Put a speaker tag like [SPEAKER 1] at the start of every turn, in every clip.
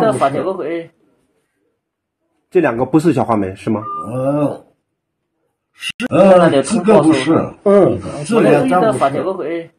[SPEAKER 1] 在发这个
[SPEAKER 2] 会，这两个不是小花梅是吗？嗯，嗯，一个不是，嗯，这两个不是。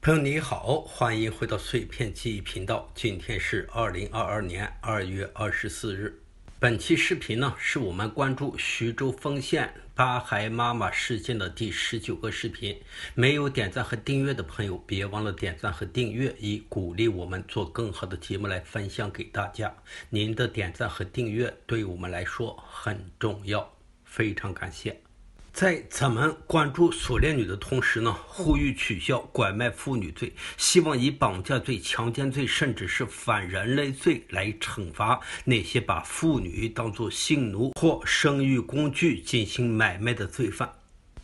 [SPEAKER 2] 朋友你好，欢迎回到碎片记忆频道，今天是二零二二年二月二十四日，本期视频呢是我们关注徐州丰县。八孩妈妈事件的第十九个视频，没有点赞和订阅的朋友，别忘了点赞和订阅，以鼓励我们做更好的节目来分享给大家。您的点赞和订阅对我们来说很重要，非常感谢。在咱们关注锁链女的同时呢，呼吁取消拐卖妇女罪，希望以绑架罪、强奸罪，甚至是反人类罪来惩罚那些把妇女当作性奴或生育工具进行买卖的罪犯。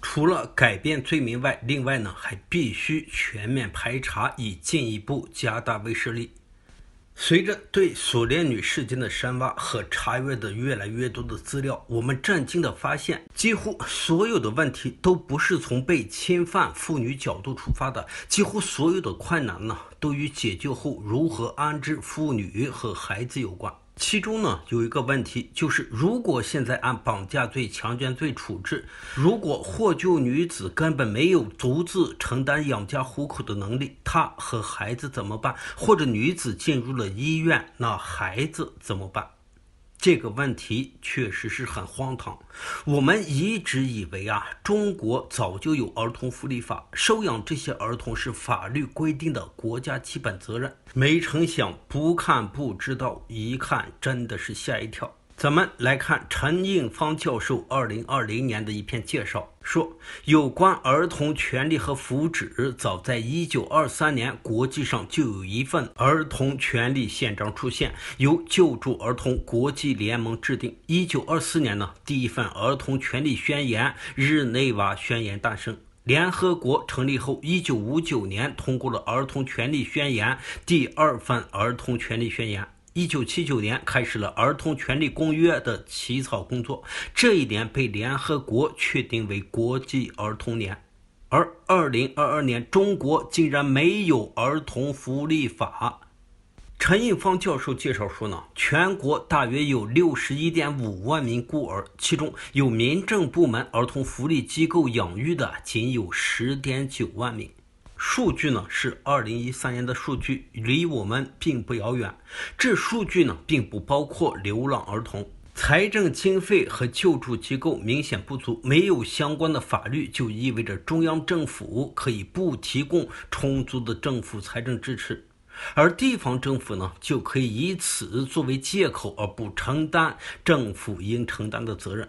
[SPEAKER 2] 除了改变罪名外，另外呢，还必须全面排查，以进一步加大威慑力。随着对锁链女事件的深挖和查阅的越来越多的资料，我们震惊地发现，几乎所有的问题都不是从被侵犯妇女角度出发的，几乎所有的困难呢，都与解救后如何安置妇女和孩子有关。其中呢，有一个问题，就是如果现在按绑架罪、强奸罪处置，如果获救女子根本没有独自承担养家糊口的能力，她和孩子怎么办？或者女子进入了医院，那孩子怎么办？这个问题确实是很荒唐。我们一直以为啊，中国早就有儿童福利法，收养这些儿童是法律规定的国家基本责任。没成想，不看不知道，一看真的是吓一跳。咱们来看陈应芳教授2020年的一篇介绍，说有关儿童权利和福祉，早在1923年，国际上就有一份儿童权利宪章出现，由救助儿童国际联盟制定。1924年呢，第一份儿童权利宣言——日内瓦宣言诞生。联合国成立后，1959年通过了儿童权利宣言，第二份儿童权利宣言。一九七九年开始了《儿童权利公约》的起草工作，这一年被联合国确定为国际儿童年。而二零二二年，中国竟然没有儿童福利法。陈应芳教授介绍说呢，全国大约有六十一点五万名孤儿，其中有民政部门儿童福利机构养育的仅有十点九万名。数据呢是二零一三年的数据，离我们并不遥远。这数据呢并不包括流浪儿童，财政经费和救助机构明显不足。没有相关的法律，就意味着中央政府可以不提供充足的政府财政支持，而地方政府呢就可以以此作为借口而不承担政府应承担的责任。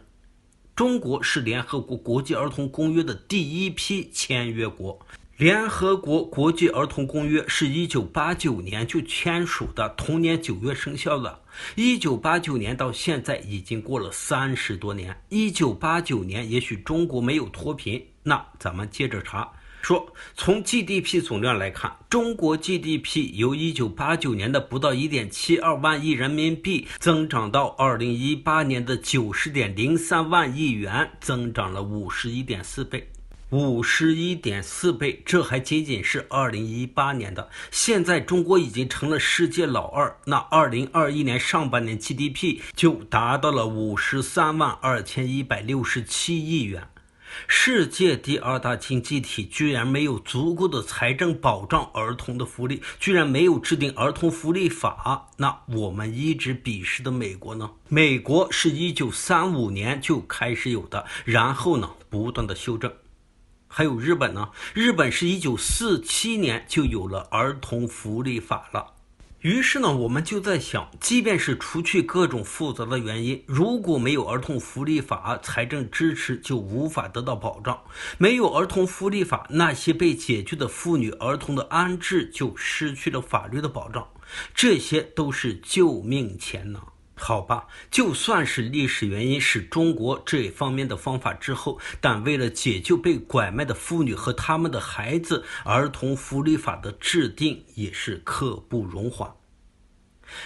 [SPEAKER 2] 中国是联合国国际儿童公约的第一批签约国。联合国国际儿童公约是一九八九年就签署的，同年九月生效的。一九八九年到现在已经过了三十多年。一九八九年也许中国没有脱贫，那咱们接着查。说从 GDP 总量来看，中国 GDP 由一九八九年的不到一点七二万亿人民币增长到二零一八年的九十点零三万亿元，增长了五十一点四倍。五十一点四倍，这还仅仅是二零一八年的。现在中国已经成了世界老二，那二零二一年上半年 GDP 就达到了五十三万二千一百六十七亿元，世界第二大经济体居然没有足够的财政保障儿童的福利，居然没有制定儿童福利法。那我们一直鄙视的美国呢？美国是一九三五年就开始有的，然后呢不断的修正。还有日本呢，日本是一九四七年就有了儿童福利法了。于是呢，我们就在想，即便是除去各种复杂的原因，如果没有儿童福利法，财政支持就无法得到保障；没有儿童福利法，那些被解救的妇女儿童的安置就失去了法律的保障。这些都是救命钱呢。好吧，就算是历史原因是中国这方面的方法之后，但为了解救被拐卖的妇女和他们的孩子，儿童福利法的制定也是刻不容缓。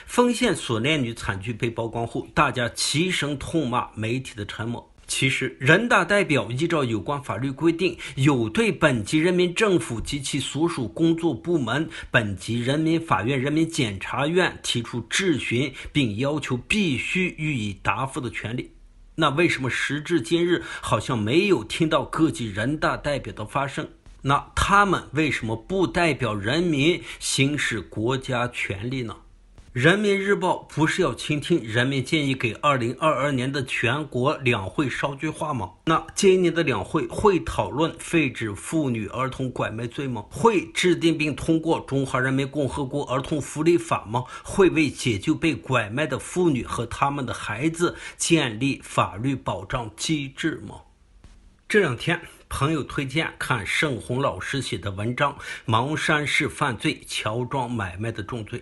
[SPEAKER 2] 丰县锁链女惨剧被曝光后，大家齐声痛骂媒体的沉默。其实，人大代表依照有关法律规定，有对本级人民政府及其所属工作部门、本级人民法院、人民检察院提出质询，并要求必须予以答复的权利。那为什么时至今日，好像没有听到各级人大代表的发声？那他们为什么不代表人民，行使国家权利呢？人民日报不是要倾听人民建议，给二零二二年的全国两会捎句话吗？那今年的两会会讨论废止妇女儿童拐卖罪吗？会制定并通过《中华人民共和国儿童福利法》吗？会为解救被拐卖的妇女和他们的孩子建立法律保障机制吗？这两天，朋友推荐看盛红老师写的文章《盲山是犯罪，乔装买卖的重罪》。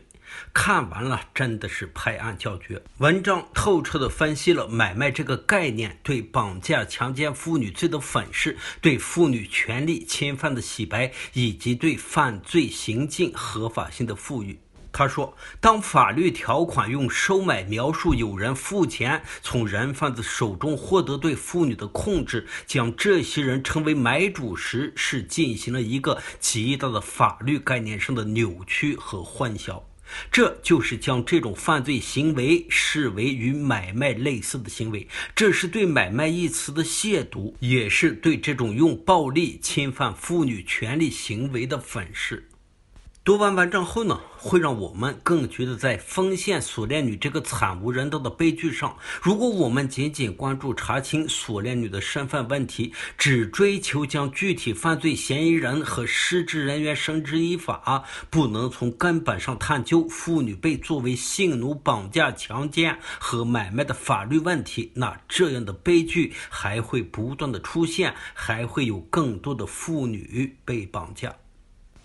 [SPEAKER 2] 看完了，真的是拍案叫绝。文章透彻地分析了买卖这个概念对绑架、强奸妇女罪的粉饰，对妇女权利侵犯的洗白，以及对犯罪行径合法性的赋予。他说，当法律条款用“收买”描述有人付钱从人贩子手中获得对妇女的控制，将这些人称为买主时，是进行了一个极大的法律概念上的扭曲和混淆。这就是将这种犯罪行为视为与买卖类似的行为，这是对“买卖”一词的亵渎，也是对这种用暴力侵犯妇女权利行为的粉饰。读完文章后呢，会让我们更觉得在丰县锁链女这个惨无人道的悲剧上，如果我们仅仅关注查清锁链女的身份问题，只追求将具体犯罪嫌疑人和失职人员绳之以法，不能从根本上探究妇女被作为性奴绑架、强奸和买卖的法律问题，那这样的悲剧还会不断的出现，还会有更多的妇女被绑架。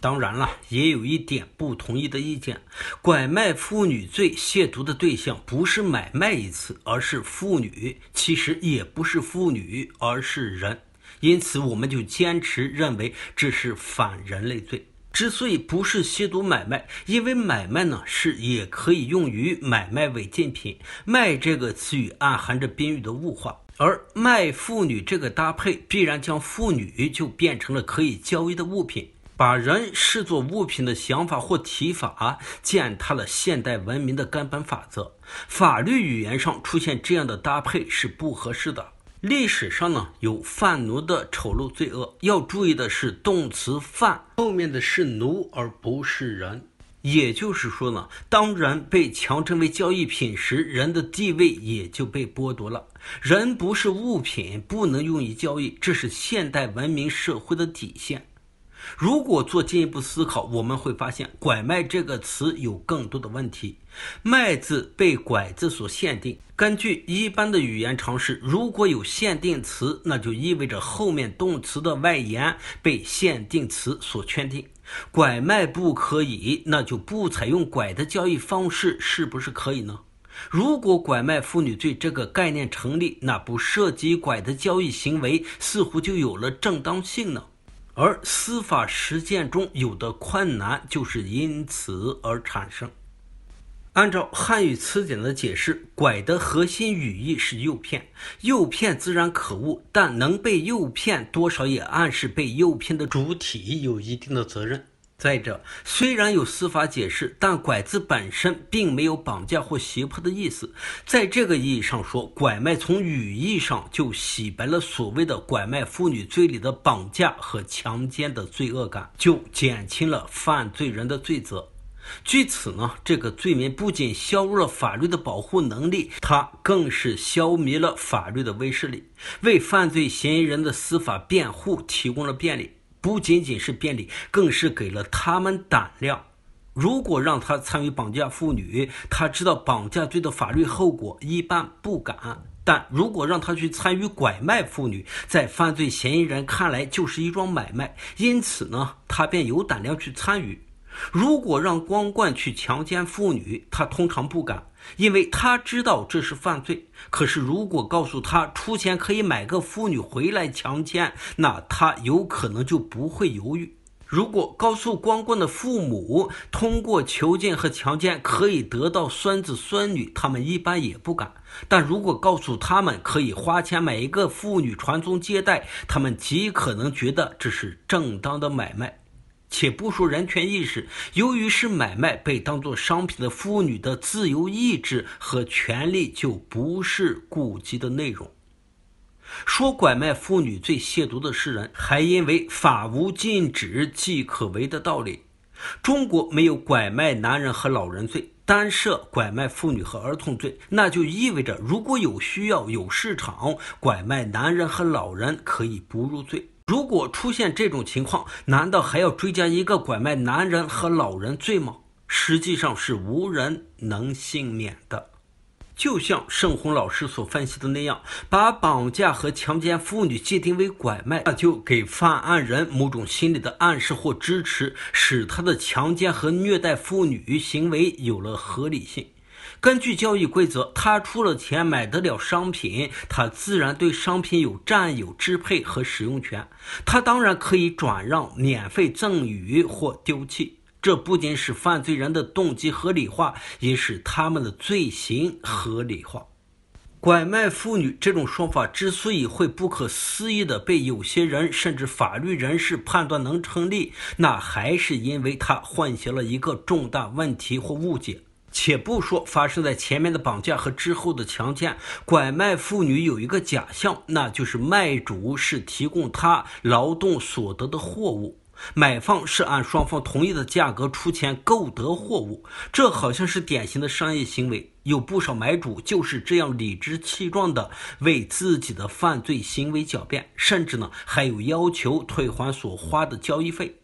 [SPEAKER 2] 当然了，也有一点不同意的意见。拐卖妇女罪亵渎的对象不是买卖一次，而是妇女。其实也不是妇女，而是人。因此，我们就坚持认为这是反人类罪。之所以不是亵渎买卖，因为买卖呢是也可以用于买卖违禁品。卖这个词语暗含着宾语的物化，而卖妇女这个搭配必然将妇女就变成了可以交易的物品。把人视作物品的想法或提法，践踏了现代文明的根本法则。法律语言上出现这样的搭配是不合适的。历史上呢，有“贩奴”的丑陋罪恶。要注意的是，动词“贩”后面的是“奴”而不是“人”。也就是说呢，当人被强称为交易品时，人的地位也就被剥夺了。人不是物品，不能用于交易，这是现代文明社会的底线。如果做进一步思考，我们会发现“拐卖”这个词有更多的问题。“卖”字被“拐”字所限定。根据一般的语言常识，如果有限定词，那就意味着后面动词的外延被限定词所圈定。拐卖不可以，那就不采用拐的交易方式，是不是可以呢？如果“拐卖妇女罪”这个概念成立，那不涉及拐的交易行为，似乎就有了正当性呢？而司法实践中有的困难就是因此而产生。按照《汉语词典》的解释，“拐”的核心语义是诱骗，诱骗自然可恶，但能被诱骗，多少也暗示被诱骗的主体有一定的责任。再者，虽然有司法解释，但拐字本身并没有绑架或胁迫的意思。在这个意义上说，拐卖从语义上就洗白了所谓的拐卖妇女罪里的绑架和强奸的罪恶感，就减轻了犯罪人的罪责。据此呢，这个罪名不仅削弱了法律的保护能力，它更是消弭了法律的威慑力，为犯罪嫌疑人的司法辩护提供了便利。不仅仅是便利，更是给了他们胆量。如果让他参与绑架妇女，他知道绑架罪的法律后果，一般不敢；但如果让他去参与拐卖妇女，在犯罪嫌疑人看来就是一桩买卖，因此呢，他便有胆量去参与。如果让光棍去强奸妇女，他通常不敢，因为他知道这是犯罪。可是，如果告诉他出钱可以买个妇女回来强奸，那他有可能就不会犹豫。如果告诉光棍的父母，通过囚禁和强奸可以得到孙子孙女，他们一般也不敢。但如果告诉他们可以花钱买一个妇女传宗接代，他们极可能觉得这是正当的买卖。且不说人权意识，由于是买卖，被当作商品的妇女的自由意志和权利就不是顾及的内容。说拐卖妇女罪亵渎的是人，还因为法无禁止即可为的道理。中国没有拐卖男人和老人罪，单设拐卖妇女和儿童罪，那就意味着如果有需要、有市场，拐卖男人和老人可以不入罪。如果出现这种情况，难道还要追加一个拐卖男人和老人罪吗？实际上是无人能幸免的。就像盛红老师所分析的那样，把绑架和强奸妇女界定为拐卖，那就给犯案人某种心理的暗示或支持，使他的强奸和虐待妇女行为有了合理性。根据交易规则，他出了钱买得了商品，他自然对商品有占有、支配和使用权。他当然可以转让、免费赠与或丢弃。这不仅使犯罪人的动机合理化，也使他们的罪行合理化。拐卖妇女这种说法之所以会不可思议地被有些人甚至法律人士判断能成立，那还是因为它混淆了一个重大问题或误解。且不说发生在前面的绑架和之后的强奸、拐卖妇女，有一个假象，那就是卖主是提供他劳动所得的货物，买方是按双方同意的价格出钱购得货物，这好像是典型的商业行为。有不少买主就是这样理直气壮的为自己的犯罪行为狡辩，甚至呢还有要求退还所花的交易费。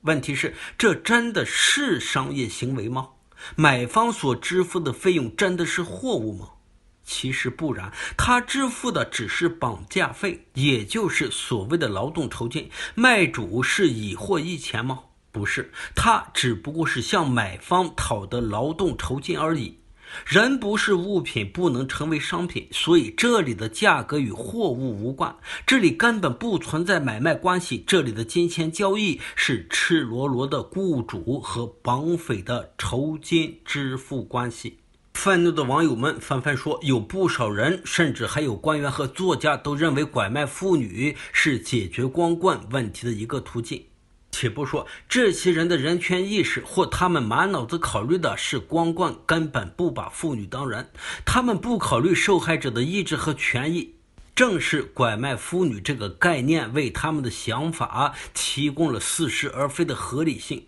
[SPEAKER 2] 问题是，这真的是商业行为吗？买方所支付的费用真的是货物吗？其实不然，他支付的只是绑架费，也就是所谓的劳动酬金。卖主是以货易钱吗？不是，他只不过是向买方讨得劳动酬金而已。人不是物品，不能成为商品，所以这里的价格与货物无关，这里根本不存在买卖关系，这里的金钱交易是赤裸裸的雇主和绑匪的酬金支付关系。愤怒的网友们纷纷说，有不少人，甚至还有官员和作家，都认为拐卖妇女是解决光棍问题的一个途径。且不说这些人的人权意识，或他们满脑子考虑的是光棍，根本不把妇女当人，他们不考虑受害者的意志和权益，正是拐卖妇女这个概念为他们的想法提供了似是而非的合理性。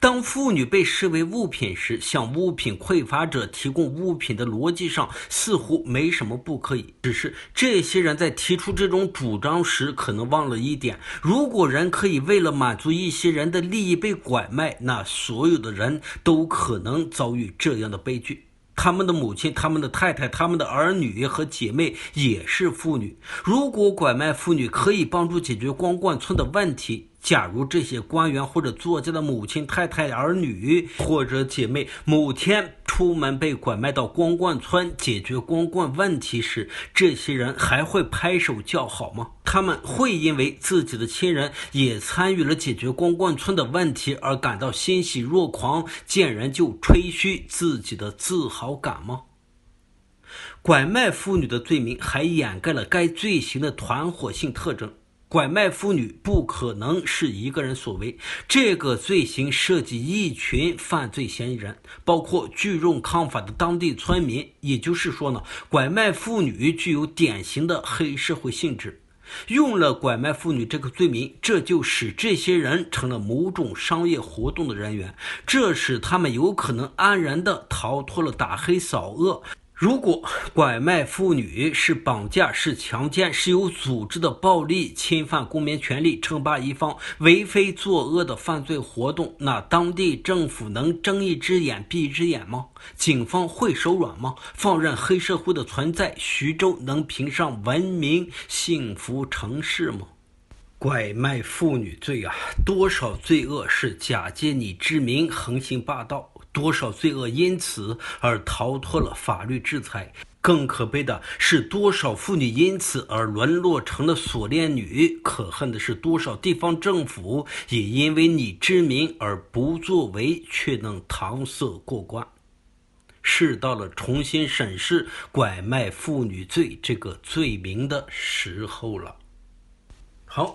[SPEAKER 2] 当妇女被视为物品时，向物品匮乏者提供物品的逻辑上似乎没什么不可以。只是这些人在提出这种主张时，可能忘了一点：如果人可以为了满足一些人的利益被拐卖，那所有的人都可能遭遇这样的悲剧。他们的母亲、他们的太太、他们的儿女和姐妹也是妇女。如果拐卖妇女可以帮助解决光棍村的问题，假如这些官员或者作家的母亲、太太、儿女或者姐妹某天出门被拐卖到光棍村解决光棍问题时，这些人还会拍手叫好吗？他们会因为自己的亲人也参与了解决光棍村的问题而感到欣喜若狂，见人就吹嘘自己的自豪感吗？拐卖妇女的罪名还掩盖了该罪行的团伙性特征。拐卖妇女不可能是一个人所为，这个罪行涉及一群犯罪嫌疑人，包括聚众抗法的当地村民。也就是说呢，拐卖妇女具有典型的黑社会性质。用了拐卖妇女这个罪名，这就使这些人成了某种商业活动的人员，这使他们有可能安然地逃脱了打黑扫恶。如果拐卖妇女是绑架、是强奸、是有组织的暴力侵犯公民权利、称霸一方、为非作恶的犯罪活动，那当地政府能睁一只眼闭一只眼吗？警方会手软吗？放任黑社会的存在，徐州能评上文明幸福城市吗？拐卖妇女罪啊，多少罪恶是假借你之名横行霸道？多少罪恶因此而逃脱了法律制裁？更可悲的是，多少妇女因此而沦落成了锁链女？可恨的是，多少地方政府也因为你之名而不作为，却能搪塞过关？是到了重新审视拐卖妇女罪这个罪名的时候了。好。